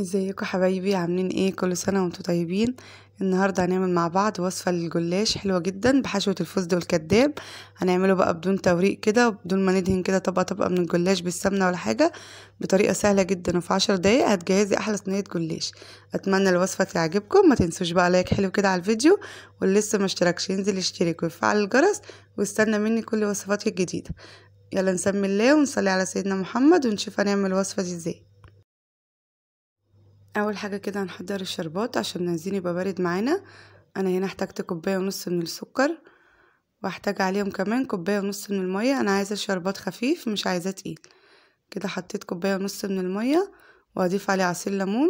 ازيكم حبايبي عاملين ايه كل سنه وانتم طيبين النهارده هنعمل مع بعض وصفه للجلاش حلوه جدا بحشوه الفستق والكداب هنعمله بقى بدون توريق كده بدون ما ندهن كده طبقه طبقه من الجلاش بالسمنه ولا حاجه بطريقه سهله جدا وفي عشر دقايق هتجهزي احلى صينيه جلاش اتمنى الوصفه تعجبكم ما تنسوش بقى لايك حلو كده على الفيديو واللي لسه ما اشتركش ينزل يشترك ويفعل الجرس واستنى مني كل وصفاتي الجديده يلا نسمي الله ونصلي على سيدنا محمد ونشوف هنعمل الوصفه دي ازاي اول حاجه كده هنحضر الشربات عشان عايزين يبقى بارد معانا انا هنا احتاجت كوبايه ونص من السكر وهحتاج عليهم كمان كوبايه ونص من الميه انا عايزه الشربات خفيف مش عايزاه تقيل كده حطيت كوبايه ونص من الميه واضيف عليه عصير ليمون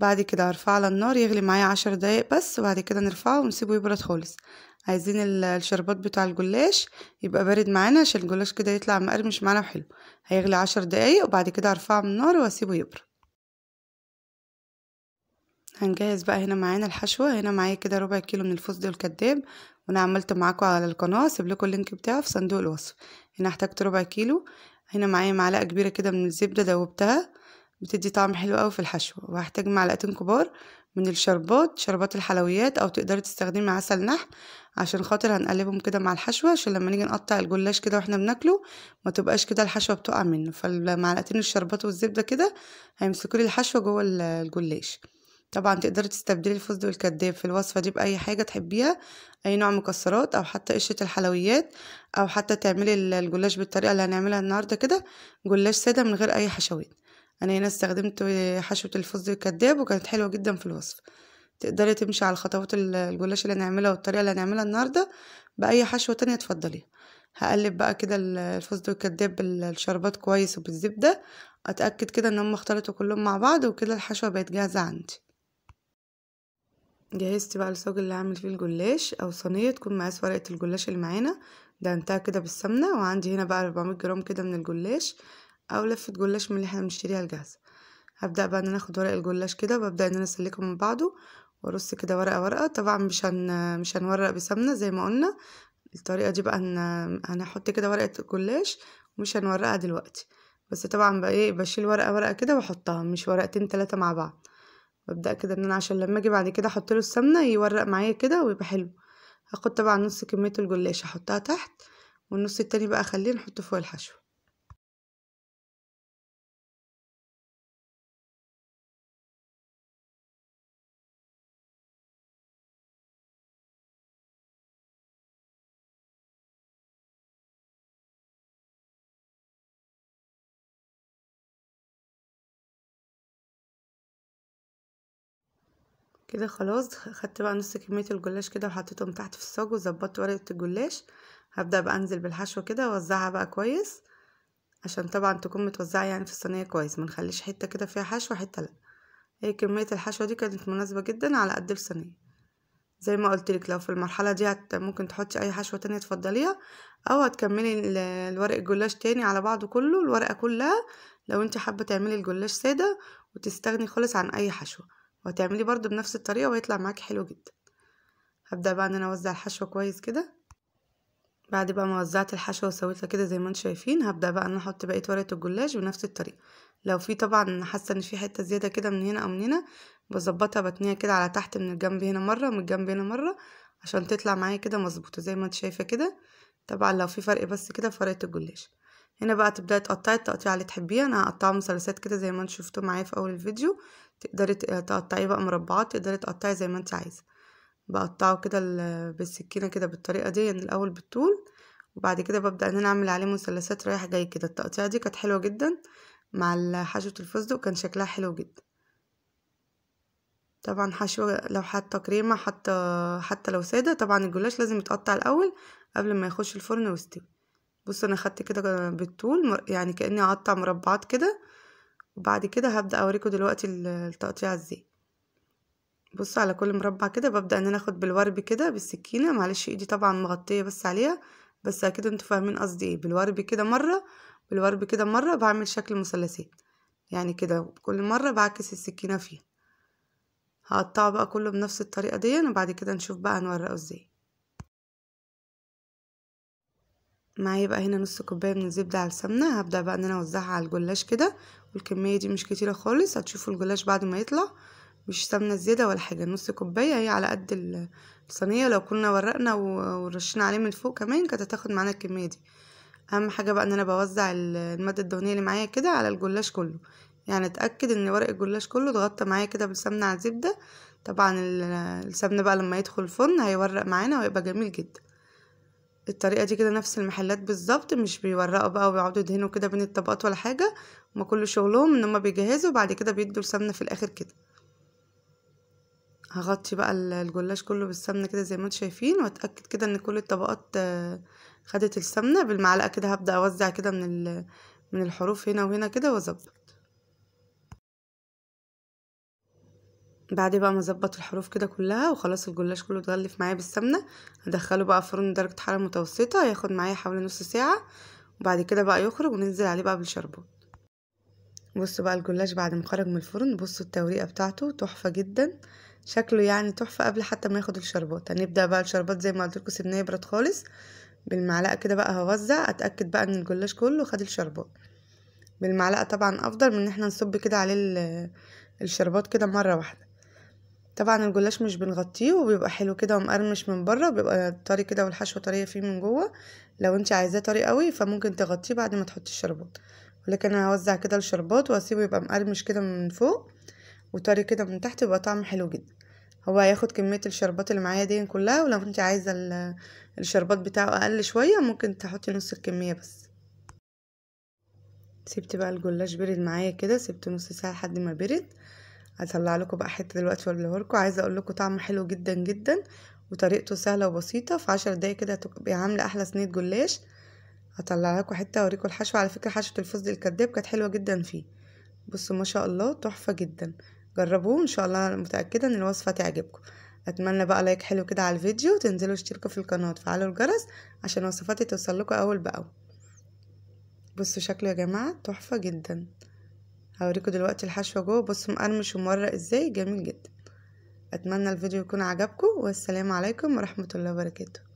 بعد كده هرفعه على النار يغلي معايا عشر دقايق بس وبعد كده نرفعه ونسيبه يبرد خالص عايزين الشربات بتاع الجلاش يبقى بارد معانا عشان الجلاش كده يطلع مقرمش معانا وحلو هيغلي عشر دقايق وبعد كده هرفعه من النار واسيبه يبرد هنجهز بقى هنا معانا الحشوة هنا معايا كده ربع كيلو من الفستق الكداب وانا عملت معاكم على القناة هسيب لكم اللينك بتاعه في صندوق الوصف هنا احتجت ربع كيلو هنا معايا معلقة كبيرة كده من الزبدة دوبتها بتدي طعم حلو قوي في الحشوة وهحتاج معلقتين كبار من الشربات شربات الحلويات او تقدري تستخدمي عسل نحل عشان خاطر هنقلبهم كده مع الحشوه عشان لما نيجي نقطع الجلاش كده واحنا بناكله ما تبقاش كده الحشوه بتقع منه فالمعلقتين الشربات والزبده كده هيمسكوا لي الحشوه جوه الجلاش طبعا تقدري تستبدلي الفستق والكداب في الوصفة دي بأي حاجة تحبيها أي نوع مكسرات أو حتى قشرة الحلويات أو حتى تعملي الجلاش بالطريقة اللي هنعملها النهاردة كده جلاش سادة من غير أي حشوات أنا هنا استخدمت حشوة الفستق والكداب وكانت حلوة جدا في الوصفة تقدري تمشي على خطوات الجلاش اللي هنعملها والطريقة اللي هنعملها النهاردة بأي حشوة تانية تفضليها هقلب بقى كده الفستق والكداب بالشربات كويس وبالزبدة أتأكد كده إن هم اختلطوا كلهم مع بعض وكده الحشوة بقت جاهزة عندي جهزت بقى الصاج اللي هعمل فيه الجلاش او صينيه تكون مقاس ورقه الجلاش اللي معانا دهنتها كده بالسمنه وعندي هنا بقى 400 جرام كده من الجلاش او لفه جلاش من اللي احنا بنشتريها الجاهزه هبدا بقى ان انا اخد ورق الجلاش كده وابدا ان انا اسلكه من بعضه وارص كده ورقه ورقه طبعا مش هن مش هنورق بسمنه زي ما قلنا الطريقه دي بقى هن... هنحط كده ورقه الجلاش ومش هنورقها دلوقتي بس طبعا بقى ايه بشيل ورقه ورقه كده واحطها مش ورقتين ثلاثه مع بعض ببدأ كده ان انا عشان لما اجي بعد كده احط له السمنه يورق معايا كده ويبقى حلو هاخد طبعا نص كميه الجلاش احطها تحت والنص التاني بقى اخليه نحطه فوق الحشو كده خلاص خدت بقى نص كميه الجلاش كده وحطيتهم تحت في الصاج وظبطت ورقه الجلاش هبدا بقى انزل بالحشوه كده واوزعها بقى كويس عشان طبعا تكون متوزعه يعني في الصينيه كويس ما نخليش حته كده فيها حشوه حته لا هي كميه الحشوه دي كانت مناسبه جدا على قد الصينيه زي ما قلت لك لو في المرحله دي هت ممكن تحطي اي حشوه تانية تفضليها او هتكملي الورق الجلاش تاني على بعضه كله الورقه كلها لو انت حابه تعملي الجلاش ساده وتستغني خالص عن اي حشوه وهتعملي برضو بنفس الطريقة وهيطلع معاكي حلو جدا هبدأ بقى ان انا اوزع الحشو كويس كده بعد بقى ما وزعت الحشوة وسويتها كده زي ما انتم شايفين هبدأ بقى ان انا احط بقية ورقة الجلاش بنفس الطريقة لو في طبعا حاسة ان في حتة زيادة كده من هنا او من هنا بظبطها بتنيها كده على تحت من الجنب هنا مرة ومن الجنب هنا مرة عشان تطلع معايا كده مظبوطة زي ما انت شايفة كده طبعا لو في فرق بس كده في ورقة الجلاش هنا بقى تبدأي تقطعي التقطيع اللي تحبيه انا هقطعه مثلثات كده زي ما انتم شفتوا معايا في اول الفيديو تقدري تقطعيه بقى مربعات تقدري تقطعي زي ما انت عايزه بقطعه كده بالسكينه كده بالطريقه دي يعني الاول بالطول وبعد كده ببدا ان انا اعمل عليه مثلثات رايح جاي كده التقطيعه دي كانت حلوه جدا مع حشوه الفستق كان شكلها حلو جدا طبعا حشوة لو حاطة كريمة حتى حتى لو سادة طبعا الجلاش لازم يتقطع الأول قبل ما يخش الفرن ويستوي بصوا أنا خدت كده بالطول يعني كأني أقطع مربعات كده وبعد كده هبدأ أوريكم دلوقتي التقطيع ازاي بصوا على كل مربع كده ببدأ ان انا اخد بالورب كده بالسكينة معلش ايدي طبعا مغطية بس عليها بس اكيد انتوا فاهمين قصدي ايه بالورب كده مرة بالورب كده مرة بعمل شكل مثلثات يعني كده كل مرة بعكس السكينة فيها هقطعه بقى كله بنفس الطريقة دي وبعد كده نشوف بقى هنورقه ازاي معايا بقى هنا نص كوبايه من الزبده على السمنه هبدا بقى ان انا اوزعها على الجلاش كده والكميه دي مش كتيره خالص هتشوفوا الجلاش بعد ما يطلع مش سمنه زياده ولا حاجه نص كوبايه هي على قد الصينيه لو كنا ورقنا ورشينا عليه من فوق كمان كانت هتاخد معانا الكميه دي اهم حاجه بقى ان انا بوزع الماده الدهنيه اللي معايا كده على الجلاش كله يعني اتاكد ان ورق الجلاش كله اتغطى معايا كده بالسمنه على الزبده طبعا السمنه بقى لما يدخل الفرن هيورق معانا ويبقى جميل جدا الطريقه دي كده نفس المحلات بالظبط مش بيورقوا بقى وبيقعدوا يدهنوا كده بين الطبقات ولا حاجه هما كل شغلهم ان هما بيجهزوا وبعد كده بيدوا السمنه في الاخر كده هغطي بقى الجلاش كله بالسمنه كده زي ما انتم شايفين واتاكد كده ان كل الطبقات خدت السمنه بالمعلقه كده هبدا اوزع كده من من الحروف هنا وهنا كده واظبط بعد بقى ما اظبط الحروف كده كلها وخلاص الجلاش كله اتغلف معايا بالسمنه هدخله بقى فرن درجه حراره متوسطه هياخد معايا حوالي نص ساعه وبعد كده بقى يخرج وننزل عليه بقى بالشربات بصوا بقى الجلاش بعد ما خرج من الفرن بصوا التوريقه بتاعته تحفه جدا شكله يعني تحفه قبل حتى ما ياخد الشربات هنبدا بقى الشربات زي ما قلت لكم سيبناه يبرد خالص بالمعلقه كده بقى هوزع اتاكد بقى ان الجلاش كله خد الشربات بالمعلقه طبعا افضل من ان احنا نصب كده عليه الشربات كده مره واحده طبعا الجلاش مش بنغطيه وبيبقى حلو كده ومقرمش من بره بيبقى طري كده والحشوه طريه فيه من جوه لو انت عايزاه طري قوي فممكن تغطيه بعد ما تحطي الشربات ولكن انا هوزع كده الشربات واسيبه يبقى مقرمش كده من فوق وطري كده من تحت يبقى طعمه حلو جدا هو هياخد كميه الشربات اللي معايا دي كلها ولو انت عايزه الشربات بتاعه اقل شويه ممكن تحطي نص الكميه بس سبت بقى الجلاش برد معايا كده سبت نص ساعه لحد ما برد هطلع لكم بقى حته دلوقتي واوريها لكم عايزه اقول لكم طعم حلو جدا جدا وطريقته سهله وبسيطه في عشر دقايق كده هتبقي عامله احلى صينيه جلاش هطلع لكم حته اوريكم الحشوه على فكره حشوه الفستق الكداب كانت حلوه جدا فيه بصوا ما شاء الله تحفه جدا جربوه ان شاء الله متاكده ان الوصفه تعجبكم اتمنى بقى لايك حلو كده على الفيديو وتنزلوا اشتركوا في القناه وتفعلوا الجرس عشان وصفاتي توصل لكم اول باول بصوا شكله يا جماعه تحفه جدا هوريكم دلوقتي الحشوة جوه بصوا مقرمش ومورق ازاي جميل جدا اتمنى الفيديو يكون عجبكم والسلام عليكم ورحمة الله وبركاته